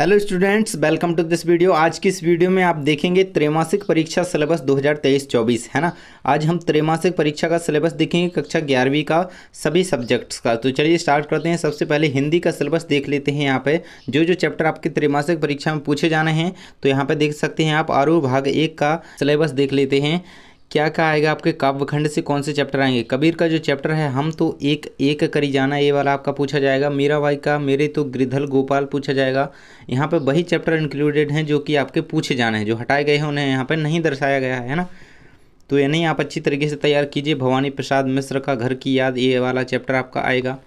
hello students welcome to this video आज की इस वीडियो में आप देखेंगे त्रैमासिक परीक्षा सिलेबस 2023-24 है ना आज हम त्रैमासिक परीक्षा का सिलेबस देखेंगे कक्षा ग्यारहवीं का सभी सब्जेक्ट्स का तो चलिए स्टार्ट करते हैं सबसे पहले हिंदी का सिलेबस देख लेते हैं यहाँ पे जो जो चैप्टर आपके त्रैमासिक परीक्षा में पूछे जाने हैं तो यहाँ पर देख सकते हैं आप आरू भाग एक का सिलेबस देख लेते हैं क्या क्या आएगा आपके काव्यखंड से कौन से चैप्टर आएंगे कबीर का जो चैप्टर है हम तो एक एक करी जाना ये वाला आपका पूछा जाएगा मीरा भाई का मेरे तो गृधल गोपाल पूछा जाएगा यहाँ पे वही चैप्टर इंक्लूडेड हैं जो कि आपके पूछे जाने हैं जो हटाए गए हैं उन्हें यहाँ पर नहीं दर्शाया गया है ना तो यानी आप अच्छी तरीके से तैयार कीजिए भवानी प्रसाद मिश्र का घर की याद ये वाला चैप्टर आपका आएगा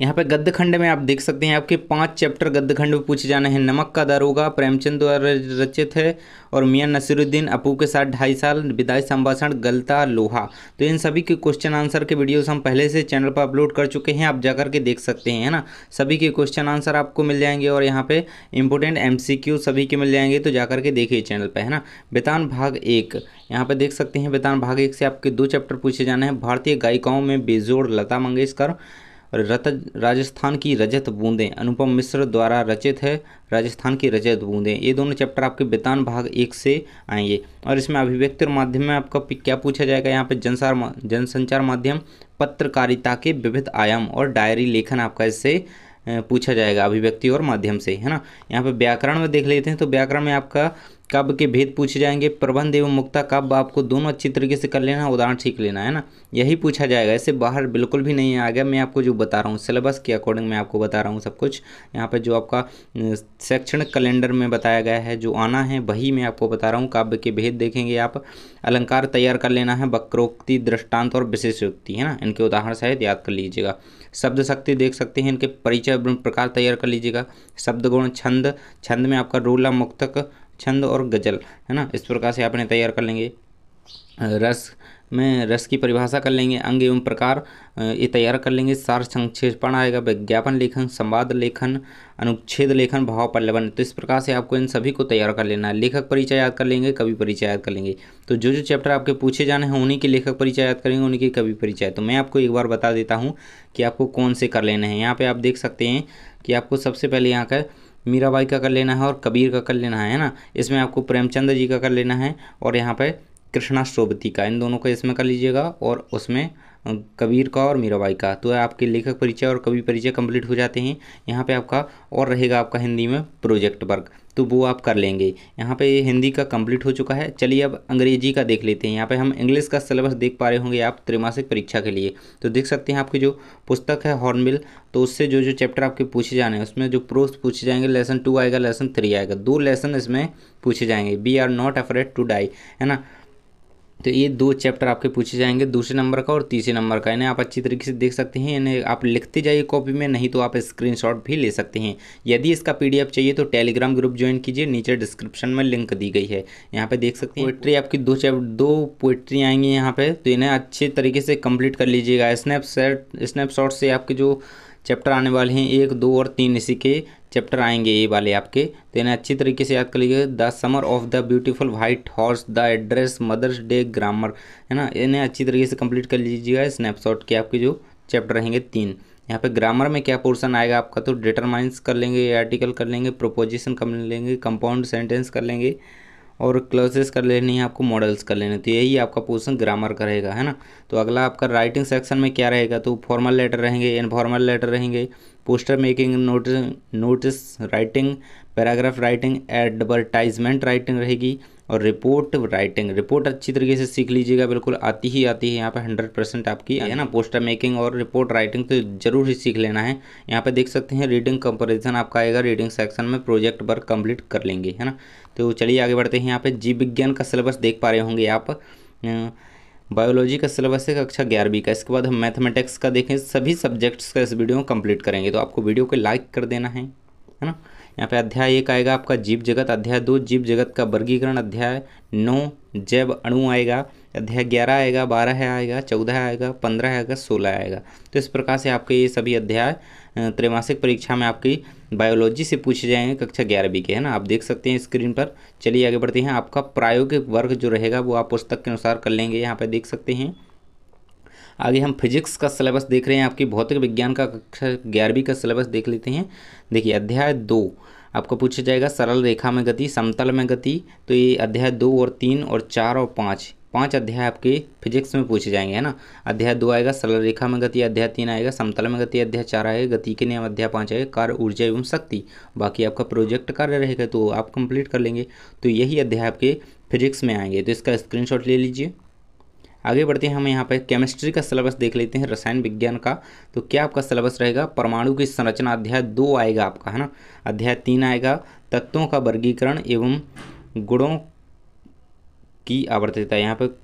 यहाँ पे गद्य खंड में आप देख सकते हैं आपके पांच चैप्टर गद्य खंड में पूछे जाने हैं नमक का दरोगा प्रेमचंद द्वारा रचित है और मियाँ नसीरुद्दीन अपू के साथ ढाई साल विदाई संभाषण गलता लोहा तो इन सभी के क्वेश्चन आंसर के वीडियोस हम पहले से चैनल पर अपलोड कर चुके हैं आप जाकर के देख सकते हैं है ना सभी के क्वेश्चन आंसर आपको मिल जाएंगे और यहाँ पे इंपोर्टेंट एम सभी के मिल जाएंगे तो जाकर के देखिए चैनल पर है ना बेतान भाग एक यहाँ पर देख सकते हैं बेतान भाग एक से आपके दो चैप्टर पूछे जाने हैं भारतीय गायिकाओं में बेजोड़ लता मंगेशकर रत राजस्थान की रजत बूंदें अनुपम मिश्र द्वारा रचित है राजस्थान की रजत बूंदें ये दोनों चैप्टर आपके वितान भाग एक से आएंगे और इसमें अभिव्यक्ति और माध्यम में आपका क्या पूछा जाएगा यहाँ पर जनसार जनसंचार माध्यम पत्रकारिता के विविध आयाम और डायरी लेखन आपका इससे पूछा जाएगा अभिव्यक्ति और माध्यम से है ना यहाँ पर व्याकरण में देख लेते हैं तो व्याकरण में आपका कब के भेद पूछे जाएंगे प्रबंध एवं मुक्ता कब आपको दोनों अच्छी तरीके से कर लेना उदाहरण सीख लेना है ना यही पूछा जाएगा ऐसे बाहर बिल्कुल भी नहीं आ गया मैं आपको जो बता रहा हूँ सिलेबस के अकॉर्डिंग मैं आपको बता रहा हूँ सब कुछ यहाँ पर जो आपका शैक्षणिक कैलेंडर में बताया गया है जो आना है वही मैं आपको बता रहा हूँ काव्य के भेद देखेंगे आप अलंकार तैयार कर लेना है वक्रोक्ति दृष्टांत और विशेषोक्ति है ना इनके उदाहरण शायद याद कर लीजिएगा शब्द शक्ति देख सकते हैं इनके परिचय प्रकार तैयार कर लीजिएगा शब्द गुण छंद छंद में आपका रूला मुक्तक छंद और गज़ल है ना इस प्रकार से आप इन्हें तैयार कर लेंगे रस में रस की परिभाषा कर लेंगे अंग एवं प्रकार ये तैयार कर लेंगे सार संक्षेपण आएगा विज्ञापन लेखन संवाद लेखन अनुच्छेद लेखन भाव पल्लवन तो इस प्रकार से आपको इन सभी को तैयार कर लेना है लेखक परिचय याद कर लेंगे कवि परिचय याद कर लेंगे तो जो जो चैप्टर आपके पूछे जाने हैं उन्हीं के लेखक परिचय याद करेंगे उन्हीं के कवि परिचय तो मैं आपको एक बार बता देता हूँ कि आपको कौन से कर लेने हैं यहाँ पर आप देख सकते हैं कि आपको सबसे पहले यहाँ का मीराबाई का कर लेना है और कबीर का कर लेना है ना इसमें आपको प्रेमचंद जी का कर लेना है और यहाँ पर कृष्णा श्रोवती का इन दोनों का इसमें कर लीजिएगा और उसमें कबीर का और मीराबाई का तो आपके लेखक परिचय और कवि परिचय कंप्लीट हो जाते हैं यहाँ पे आपका और रहेगा आपका हिंदी में प्रोजेक्ट वर्क तो वो आप कर लेंगे यहाँ पे हिंदी का कंप्लीट हो चुका है चलिए अब अंग्रेजी का देख लेते हैं यहाँ पे हम इंग्लिश का सिलेबस देख पा रहे होंगे आप त्रिमासिक परीक्षा के लिए तो देख सकते हैं आपकी जो पुस्तक है हॉर्नबिल तो उससे जो जो चैप्टर आपके पूछे जाने हैं उसमें जो प्रोस पूछे जाएंगे लेसन टू आएगा लेसन थ्री आएगा दो लेसन इसमें पूछे जाएंगे we are not afraid to die है ना तो ये दो चैप्टर आपके पूछे जाएंगे दूसरे नंबर का और तीसरे नंबर का इन्हें आप अच्छी तरीके से देख सकते हैं इन्हें आप लिखते जाइए कॉपी में नहीं तो आप स्क्रीनशॉट भी ले सकते हैं यदि इसका पीडीएफ चाहिए तो टेलीग्राम ग्रुप ज्वाइन कीजिए नीचे डिस्क्रिप्शन में लिंक दी गई है यहाँ पर देख सकते हैं पोइट्री आपकी दो चैप दो पोइट्री आएंगी यहाँ पर तो इन्हें अच्छे तरीके से कम्प्लीट कर लीजिएगा स्नैपसेट स्नैपशॉट से आपके जो चैप्टर आने वाले हैं एक दो और तीन इसी के चैप्टर आएंगे ये वाले आपके तो इन्हें अच्छी तरीके से याद कर लीजिए the summer of the beautiful white horse the address mother's day grammar है ना इन्हें अच्छी तरीके से कंप्लीट कर लीजिएगा स्नैपशॉट के आपके जो चैप्टर रहेंगे तीन यहाँ पे ग्रामर में क्या पोर्शन आएगा आपका तो डिटरमाइंस कर लेंगे आर्टिकल कर लेंगे प्रोपोजिशन कर लेंगे कंपाउंड सेंटेंस कर लेंगे और क्लोजेस कर लेनी है आपको मॉडल्स कर लेने तो यही आपका पोर्सन ग्रामर का रहेगा है ना तो अगला आपका राइटिंग सेक्शन में क्या रहेगा तो फॉर्मल लेटर रहेंगे इनफॉर्मल लेटर रहेंगे poster making notice notice writing paragraph writing advertisement writing रहेगी और रिपोर्ट राइटिंग रिपोर्ट अच्छी तरीके से सीख लीजिएगा बिल्कुल आती ही आती है यहाँ पर हंड्रेड परसेंट आपकी है ना पोस्टर मेकिंग और रिपोर्ट राइटिंग तो जरूर ही सीख लेना है यहाँ पर देख सकते हैं रीडिंग कंपेरिजन आपका आएगा रीडिंग सेक्शन में प्रोजेक्ट वर्क कंप्लीट कर लेंगे है ना तो चलिए आगे बढ़ते हैं यहाँ पर जीव विज्ञान का सिलेबस देख पा रहे होंगे आप बायोलॉजी का सिलेबस है कक्षा ग्यारहवीं का इसके बाद हम मैथमेटिक्स का देखें सभी सब्जेक्ट्स का इस वीडियो में कम्प्लीट करेंगे तो आपको वीडियो को लाइक कर देना है है ना यहाँ पे अध्याय एक आएगा आपका जीव जगत अध्याय दो जीव जगत का वर्गीकरण अध्याय नौ जैव अणु आएगा अध्याय ग्यारह आएगा बारह आएगा चौदह आएगा पंद्रह आएगा सोलह आएगा तो इस प्रकार से आपके ये सभी अध्याय त्रैमासिक परीक्षा में आपकी बायोलॉजी से पूछे जाएंगे कक्षा ग्यारहवीं के है ना आप देख सकते हैं स्क्रीन पर चलिए आगे बढ़ते हैं आपका प्रायोगिक वर्ग जो रहेगा वो आप पुस्तक के अनुसार कर लेंगे यहाँ पर देख सकते हैं आगे हम फिजिक्स का सिलेबस देख रहे हैं आपकी भौतिक विज्ञान का कक्षा ग्यारहवीं का सिलेबस देख लेते हैं देखिए अध्याय दो आपको पूछा जाएगा सरल रेखा में गति समतल में गति तो ये अध्याय दो और तीन और चार और पाँच पांच अध्याय आपके फिजिक्स में पूछे जाएंगे है ना अध्याय दो आएगा सरल रेखा में गति अध्याय तीन आएगा समतल में गति अध्याय चार आएगा गति के नियम अध्याय पाँच आएगा कार्य ऊर्जा एवं शक्ति बाकी आपका प्रोजेक्ट कार्य रहेगा तो आप कंप्लीट कर लेंगे तो यही अध्याय आपके फिजिक्स में आएंगे तो इसका स्क्रीनशॉट ले लीजिए आगे बढ़ते हैं हम यहाँ पर केमिस्ट्री का सिलेबस देख लेते हैं रसायन विज्ञान का तो क्या आपका सिलेबस रहेगा परमाणु की संरचना अध्याय दो आएगा आपका है ना अध्याय तीन आएगा तत्वों का वर्गीकरण एवं गुणों की आवर्तता यहाँ पर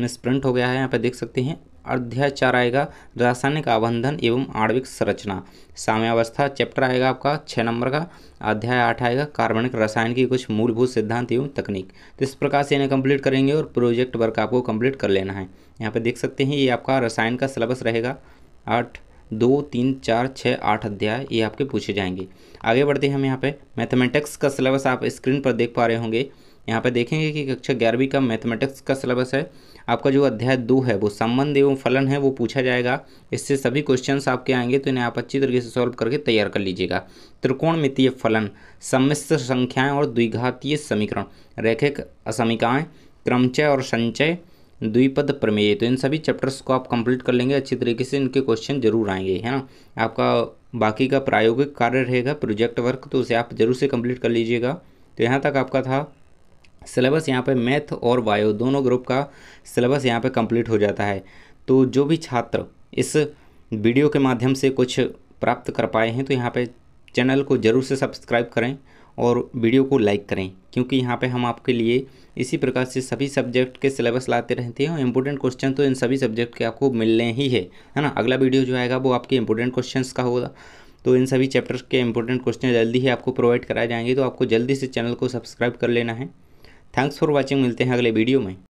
मिसप्रिंट हो गया है यहाँ पर देख सकते हैं चार आएगा रासायनिक आबंधन एवं आणविक संरचना साम्यावस्था चैप्टर आएगा आपका छः नंबर का अध्याय आठ आएगा कार्बनिक रसायन की कुछ मूलभूत सिद्धांत एवं तकनीक तो इस प्रकार से इन्हें कंप्लीट करेंगे और प्रोजेक्ट वर्क आपको कंप्लीट कर लेना है यहाँ पे देख सकते हैं ये आपका रसायन का सिलेबस रहेगा आठ दो तीन चार छः आठ अध्याय ये आपके पूछे जाएंगे आगे बढ़ते हैं हम यहाँ पर मैथमेटिक्स का सिलेबस आप स्क्रीन पर देख पा रहे होंगे यहाँ पर देखेंगे कि कक्षा ग्यारहवीं का मैथमेटिक्स का सिलेबस है आपका जो अध्याय दो है वो संबंध एवं फलन है वो पूछा जाएगा इससे सभी क्वेश्चन आपके आएंगे तो इन्हें आप अच्छी तरीके से सॉल्व करके तैयार कर लीजिएगा त्रिकोणमितीय फलन सम्मिश्र संख्याएं और द्विघातीय समीकरण रेखिक असमिकाएँ क्रमचय और संचय द्विपद प्रमेय तो इन सभी चैप्टर्स को आप कंप्लीट कर लेंगे अच्छी तरीके से इनके क्वेश्चन जरूर आएंगे है ना आपका बाकी का प्रायोगिक कार्य रहेगा प्रोजेक्ट वर्क तो उसे आप जरूर से कंप्लीट कर लीजिएगा तो यहाँ तक आपका था सिलेबस यहाँ पे मैथ और बायो दोनों ग्रुप का सिलेबस यहाँ पे कंप्लीट हो जाता है तो जो भी छात्र इस वीडियो के माध्यम से कुछ प्राप्त कर पाए हैं तो यहाँ पे चैनल को ज़रूर से सब्सक्राइब करें और वीडियो को लाइक करें क्योंकि यहाँ पे हम आपके लिए इसी प्रकार से सभी सब्जेक्ट के सिलेबस लाते रहते हैं और इम्पोर्टेंट क्वेश्चन तो इन सभी सब्जेक्ट के आपको मिलने ही है है ना अगला वीडियो जो आएगा वो आपके इम्पोर्टेंट क्वेश्चन का होगा तो इन सभी चैप्टर्स के इम्पोर्टेंट क्वेश्चन जल्दी ही आपको प्रोवाइड कराए जाएंगे तो आपको जल्दी से चैनल को सब्सक्राइब कर लेना है थैंक्स फॉर वॉचिंग मिलते हैं अगले वीडियो में